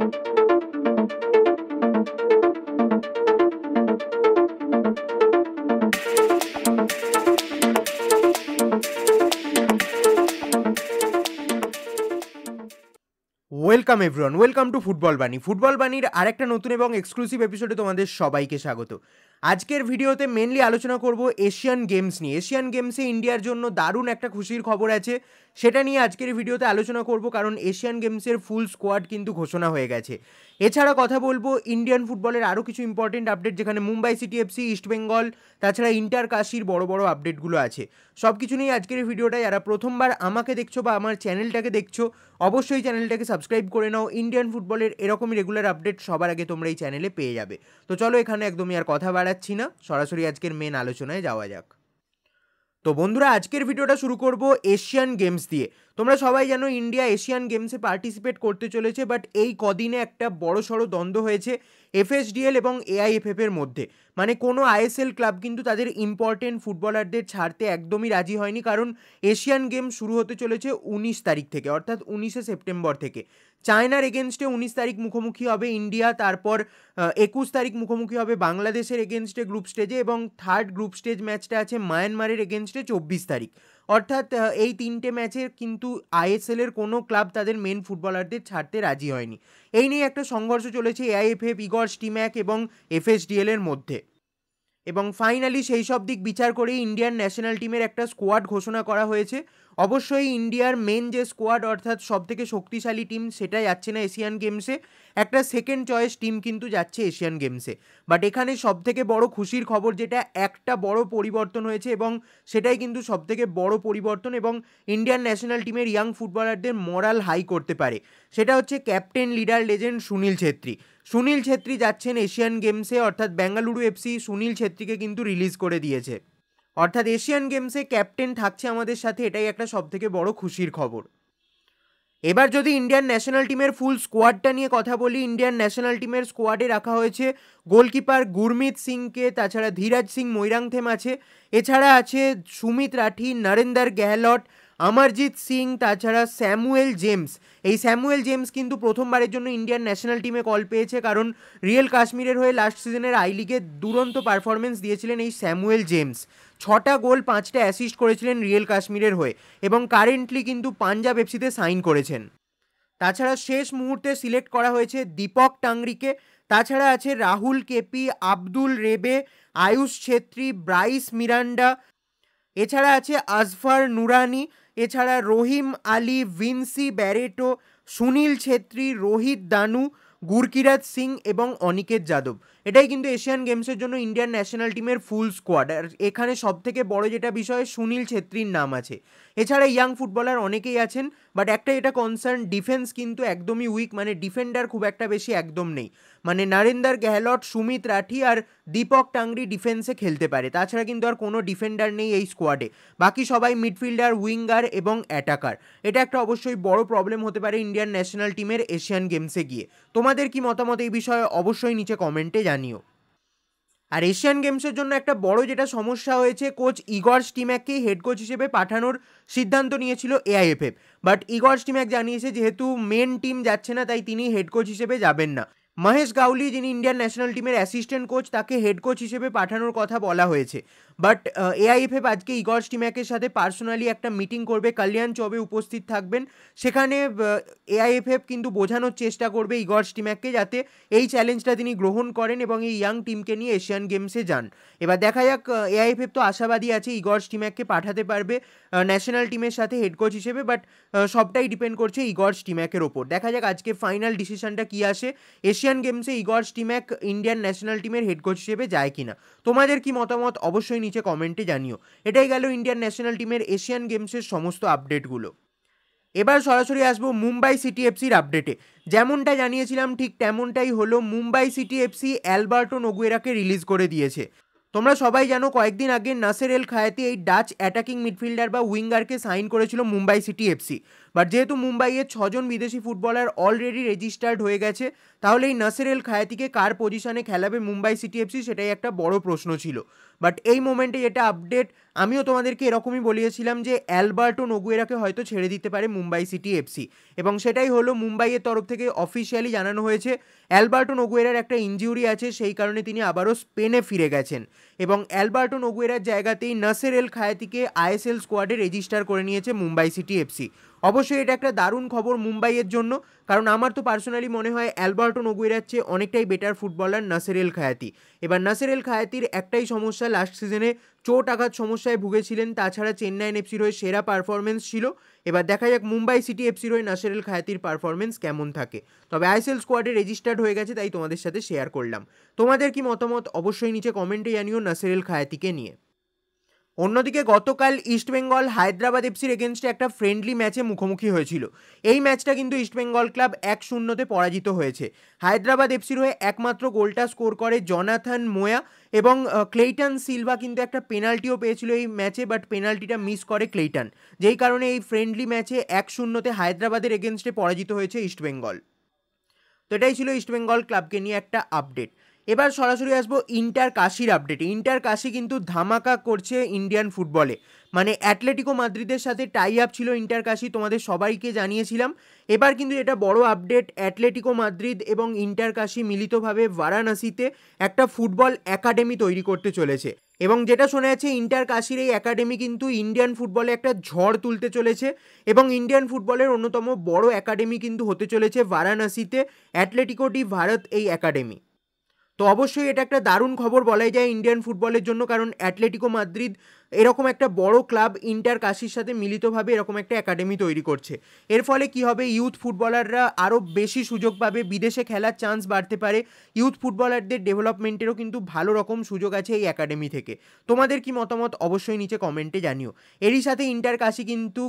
welcome everyone welcome to football Bani football বাণীর আরেকটা নতুন এবং এক্সক্লুসিভ এপিসোডে তোমাদের সবাইকে স্বাগত আজকের ভিডিওতে মেনলি আলোচনা করব এশিয়ান গেমস নিয়ে এশিয়ান গেমসে ইন্ডিয়ার জন্য দারুণ একটা খুশির খবর আছে সেটা নিয়ে আজকের ভিডিওতে আলোচনা করব কারণ এশিয়ান গেমসের ফুল স্কোয়াড কিন্তু ঘোষণা হয়ে গেছে এছাড়া কথা বলবো ইন্ডিয়ান ফুটবলের আরও কিছু ইম্পর্টেন্ট আপডেট যেখানে মুম্বাই সিটি এফসি ইস্টবেঙ্গল তাছাড়া ইন্টার কাশির বড় বড় আপডেটগুলো আছে সব কিছু নিয়ে আজকের ভিডিওটা যারা প্রথমবার আমাকে দেখছো বা আমার চ্যানেলটাকে দেখছো অবশ্যই চ্যানেলটাকে সাবস্ক্রাইব করে নাও ইন্ডিয়ান ফুটবলের এরকমই রেগুলার আপডেট সবার আগে তোমরা এই চ্যানেলে পেয়ে যাবে তো চলো এখানে একদমই আর কথা বাড়াই বাড়াচ্ছি না সরাসরি আজকের মেন আলোচনায় যাওয়া যাক তো বন্ধুরা আজকের ভিডিওটা শুরু করব এশিয়ান গেমস দিয়ে তোমরা সবাই জানো ইন্ডিয়া এশিয়ান গেমসে পার্টিসিপেট করতে চলেছে বাট এই কদিনে একটা বড় সড়ো দ্বন্দ্ব হয়েছে এফএসডিএল এবং এআইএফএফের মধ্যে মানে কোনো আইএসএল ক্লাব কিন্তু তাদের ইম্পর্টেন্ট ফুটবলারদের ছাড়তে একদমই রাজি হয়নি কারণ এশিয়ান গেম শুরু হতে চলেছে উনিশ তারিখ থেকে অর্থাৎ উনিশে সেপ্টেম্বর থেকে চায়নার এগেনস্টে উনিশ তারিখ মুখোমুখি হবে ইন্ডিয়া তারপর একুশ তারিখ মুখোমুখি হবে বাংলাদেশের এগেনস্টে গ্রুপ স্টেজে এবং থার্ড গ্রুপ স্টেজ ম্যাচটা আছে মায়ানমারের এগেনস্টে চব্বিশ তারিখ অর্থাৎ এই তিনটে ম্যাচে কিন্তু আইএসএলের কোনো ক্লাব তাদের মেন ফুটবলারদের ছাড়তে রাজি হয়নি এই নিয়ে একটা সংঘর্ষ চলেছে এআইএফএফ ইগর স্টিম্যাক এবং এফএসডিএলের মধ্যে এবং ফাইনালি সেই সব দিক বিচার করেই ইন্ডিয়ান ন্যাশনাল টিমের একটা স্কোয়াড ঘোষণা করা হয়েছে অবশ্যই ইন্ডিয়ার মেন যে স্কোয়াড অর্থাৎ সবথেকে শক্তিশালী টিম সেটা যাচ্ছে না এশিয়ান গেমসে একটা সেকেন্ড চয়েস টিম কিন্তু যাচ্ছে এশিয়ান গেমসে বাট এখানে সবথেকে বড় খুশির খবর যেটা একটা বড় পরিবর্তন হয়েছে এবং সেটাই কিন্তু সবথেকে বড় পরিবর্তন এবং ইন্ডিয়ান ন্যাশনাল টিমের ইয়াং ফুটবলারদের মরাল হাই করতে পারে সেটা হচ্ছে captain leader legend Sunil Chhetri Sunil Chhetri যাচ্ছেন এশিয়ান গেমসে অর্থাৎ বেঙ্গালুরু এফসি সুনীল ছেত্রীকে কিন্তু রিলিজ করে দিয়েছে অর্থাৎ এশিয়ান গেমসে ক্যাপ্টেন থাকছে আমাদের সাথে এটাই একটা সবথেকে বড় খুশির খবর এবার যদি ইন্ডিয়ান ন্যাশনাল টিমের ফুল স্কোয়াডটা নিয়ে কথা বলি ইন্ডিয়ান ন্যাশনাল টিমের স্কোয়াডে রাখা হয়েছে গোলকিপার গুরমিত সিংকে তাছাড়া ধীরাজ সিং মৈরাংথেম আছে এছাড়া আছে সুমিত রাঠি নরেন্দার গেহলট অমরজিৎ সিং তাছাড়া স্যামুয়েল জেমস এই স্যামুয়েল জেমস কিন্তু প্রথমবারের জন্য ইন্ডিয়ান ন্যাশনাল টিমে কল পেয়েছে কারণ রিয়েল কাশ্মীরের হয়ে লাস্ট সিজনের আই লিগে দুরন্ত পারফরমেন্স দিয়েছিলেন এই স্যামুয়েল জেমস ছটা গোল পাঁচটা অ্যাসিস্ট করেছিলেন রিয়েল কাশ্মীরের হয়ে এবং কারেন্টলি কিন্তু পাঞ্জাব এফসিতে সাইন করেছেন তাছাড়া শেষ মুহূর্তে সিলেক্ট করা হয়েছে দীপক টাংরিকে তাছাড়া আছে রাহুল কেপি আব্দুল রেবে আয়ুষ ছেত্রী ব্রাইস মিরান্ডা এছাড়া আছে আজফার নুরানি এছাড়া রহিম আলী ভিনসি ব্যারেটো সুনীল ছেত্রী রোহিত দানু গুরকিরাজ সিং এবং অনিকেত যাদব এটাই কিন্তু এশিয়ান গেমসের জন্য ইন্ডিয়ান ন্যাশনাল টিমের ফুল স্কোয়াড আর এখানে সবথেকে বড় যেটা বিষয় সুনীল ছেত্রীর নাম আছে এছাড়া ইয়াং ফুটবলার অনেকেই আছেন বাট একটা এটা কনসার্ন ডিফেন্স কিন্তু একদমই উইক মানে ডিফেন্ডার খুব একটা বেশি একদম নেই মানে নারেন্দার গেহলট সুমিত রাঠি আর দীপক টাংরি ডিফেন্সে খেলতে পারে তাছাড়া কিন্তু আর কোনো ডিফেন্ডার নেই এই স্কোয়াডে বাকি সবাই মিডফিল্ডার উইঙ্গার এবং অ্যাটাকার এটা একটা অবশ্যই বড় প্রবলেম হতে পারে ইন্ডিয়ান ন্যাশনাল টিমের এশিয়ান গেমসে গিয়ে তোমার তোমাদের কি মতামত এই বিষয়ে অবশ্যই নিচে কমেন্টে জানিও আর এশিয়ান গেমসের জন্য একটা বড় যেটা সমস্যা হয়েছে কোচ ইগর স্টিম্যাককেই হেড কোচ হিসেবে পাঠানোর সিদ্ধান্ত নিয়েছিল এআইএফএফ বাট ইগর স্টিম্যাক জানিয়েছে যেহেতু মেন টিম যাচ্ছে না তাই তিনি হেড কোচ হিসেবে যাবেন না মহেশ গাউলি যিনি ইন্ডিয়ান ন্যাশনাল টিমের অ্যাসিস্ট্যান্ট কোচ তাকে হেড কোচ হিসেবে পাঠানোর কথা বলা হয়েছে বাট এআইএফএফ uh, আজকে ইগর স্টিম্যাকের সাথে পার্সোনালি একটা মিটিং করবে কল্যাণ চবে উপস্থিত থাকবেন সেখানে এআইএফএফ uh, কিন্তু বোঝানোর চেষ্টা করবে ইগর স্টিম্যাককে যাতে এই চ্যালেঞ্জটা তিনি গ্রহণ করেন এবং এই ইয়াং টিমকে নিয়ে এশিয়ান গেমসে যান এবার দেখা যাক এআইএফএফ uh, তো আশাবাদী আছে ইগর স্টিম্যাককে পাঠাতে পারবে ন্যাশনাল টিমের সাথে হেড কোচ হিসেবে বাট সবটাই ডিপেন্ড করছে ইগর স্টিম্যাকের ওপর দেখা যাক আজকে ফাইনাল ডিসিশনটা কী আসে এশিয়ান গেমসে ইগর স্টিম্যাক ইন্ডিয়ান ন্যাশনাল টিমের হেড কোচ হিসেবে যায় কিনা তোমাদের কি মতামত অবশ্যই নিচে কমেন্টে জানিও এটাই গেল ইন্ডিয়ান ন্যাশনাল টিমের এশিয়ান গেমসের সমস্ত আপডেটগুলো এবার সরাসরি আসবো মুম্বাই সিটি এফসির আপডেটে যেমনটা জানিয়েছিলাম ঠিক তেমনটাই হলো মুম্বাই সিটি এফসি অ্যালবার্টো নগুয়েরাকে রিলিজ করে দিয়েছে তোমরা সবাই জানো কয়েকদিন আগে নাসের এল খায়াতি এই ডাচ অ্যাটাকিং মিডফিল্ডার বা উইঙ্গারকে সাইন করেছিল মুম্বাই সিটি এফসি বাট যেহেতু মুম্বাইয়ের ছজন বিদেশি ফুটবলার অলরেডি রেজিস্টার্ড হয়ে গেছে তাহলে এই নাসের এল খায়াতিকে কার পজিশনে খেলাবে মুম্বাই সিটি এফসি সেটাই একটা বড় প্রশ্ন ছিল বাট এই মোমেন্টে যেটা আপডেট আমিও তোমাদেরকে এরকমই বলিয়েছিলাম যে অ্যালবার্টো নগুয়েরাকে হয়তো ছেড়ে দিতে পারে মুম্বাই সিটি এফসি এবং সেটাই হলো মুম্বাইয়ের তরফ থেকে অফিসিয়ালি জানানো হয়েছে অ্যালবার্টো নগুয়েরার একটা ইঞ্জুরি আছে সেই কারণে তিনি আবারও স্পেনে ফিরে গেছেন এবং অ্যালবার্টো নগুয়েরার জায়গাতেই নাসের এল খায়াতিকে আইএসএল স্কোয়াডে রেজিস্টার করে নিয়েছে মুম্বাই সিটি এফসি অবশ্যই এটা একটা দারুণ খবর মুম্বাইয়ের জন্য কারণ আমার তো পার্সোনালি মনে হয় অ্যালবার্টন নগুয়েরার চেয়ে অনেকটাই better footballer Nasser El Khayati এবার নাসের এল খায়াতির একটাই সমস্যা লাস্ট সিজনে চোট আঘাত সমস্যায় ভুগেছিলেন তাছাড়া চেন্নাইন এফসির হয়ে সেরা পারফরমেন্স ছিল এবার দেখা যাক মুম্বাই সিটি এফসির হয়ে নাসের এল খায়াতির পারফরমেন্স কেমন থাকে তবে আইসেল স্কোয়াডে রেজিস্টার্ড হয়ে গেছে তাই তোমাদের সাথে শেয়ার করলাম তোমাদের কি মতামত অবশ্যই নিচে কমেন্টে জানিও নাসের এল খায়াতিকে নিয়ে অন্যদিকে গতকাল ইস্টবেঙ্গল হায়দ্রাবাদ এফসির এগেনস্টে একটা ফ্রেন্ডলি ম্যাচে মুখোমুখি হয়েছিল এই ম্যাচটা কিন্তু ইস্টবেঙ্গল ক্লাব এক শূন্যতে পরাজিত হয়েছে হায়দ্রাবাদ এফসির হয়ে একমাত্র গোলটা স্কোর করে জনাথান মোয়া এবং ক্লেইটন সিলভা কিন্তু একটা পেনাল্টিও পেয়েছিল এই ম্যাচে বাট পেনাল্টিটা মিস করে ক্লেইটন যেই কারণে এই ফ্রেন্ডলি ম্যাচে এক শূন্যতে হায়দ্রাবাদের এগেনস্টে পরাজিত হয়েছে ইস্টবেঙ্গল তো এটাই ছিল ইস্টবেঙ্গল ক্লাবকে নিয়ে একটা আপডেট এবার সরাসরি আসবো ইন্টার কাশির আপডেটে ইন্টার কাশি কিন্তু ধামাকা করছে ইন্ডিয়ান ফুটবলে মানে অ্যাটলেটিকো মাদ্রিদের সাথে টাই আপ ছিল ইন্টার কাশি তোমাদের সবাইকে জানিয়েছিলাম এবার কিন্তু এটা বড় আপডেট অ্যাটলেটিকো মাদ্রিদ এবং ইন্টার কাশি মিলিতভাবে বারাণসীতে একটা ফুটবল একাডেমি তৈরি করতে চলেছে এবং যেটা শোনা যাচ্ছে ইন্টার কাশির এই একাডেমি কিন্তু ইন্ডিয়ান ফুটবলে একটা ঝড় তুলতে চলেছে এবং ইন্ডিয়ান ফুটবলের অন্যতম বড় একাডেমি কিন্তু হতে চলেছে বারাণসীতে অ্যাটলেটিকো ডি ভারত এই একাডেমি তো অবশ্যই এটা একটা দারুণ খবর বলাই যায় ইন্ডিয়ান ফুটবলের জন্য কারণ অ্যাটলেটিকো মাদ্রিদ এরকম একটা বড় ক্লাব ইন্টার কাশির সাথে মিলিতভাবে এরকম একটা একাডেমি তৈরি করছে এর ফলে কি হবে ইউথ ফুটবলাররা আরও বেশি সুযোগ পাবে বিদেশে খেলার চান্স বাড়তে পারে ইউথ ফুটবলারদের ডেভেলপমেন্টেরও কিন্তু ভালো রকম সুযোগ আছে এই একাডেমি থেকে তোমাদের কি মতামত অবশ্যই নিচে কমেন্টে জানিও এরই সাথে ইন্টার কাশি কিন্তু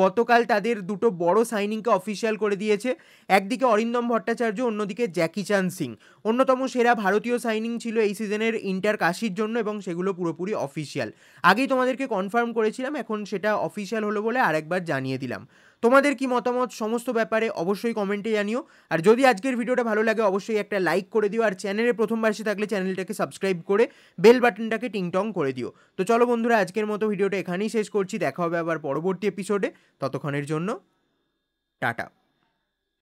গতকাল তাদের দুটো বড় সাইনিংকে অফিসিয়াল করে দিয়েছে একদিকে অরিন্দম ভট্টাচার্য অন্যদিকে জ্যাকি চান সিং অন্যতম সেরা ভারতীয় সাইনিং ছিল এই সিজনের ইন্টার কাশির জন্য এবং সেগুলো পুরোপুরি অফিসিয়াল আগেই তোমাদেরকে কনফার্ম করেছিলাম এখন সেটা অফিসিয়াল হলো বলে আরেকবার জানিয়ে দিলাম তোমাদের কি মতামত সমস্ত ব্যাপারে অবশ্যই কমেন্টে জানিও আর যদি আজকের ভিডিওটা ভালো লাগে অবশ্যই একটা লাইক করে দিও আর চ্যানেলে প্রথমবার এসে থাকলে চ্যানেলটাকে সাবস্ক্রাইব করে বেল বাটনটাকে টিংটং করে দিও তো চলো বন্ধুরা আজকের মতো ভিডিওটা এখানেই শেষ করছি দেখা হবে আবার পরবর্তী এপিসোডে ততক্ষণের জন্য টাটা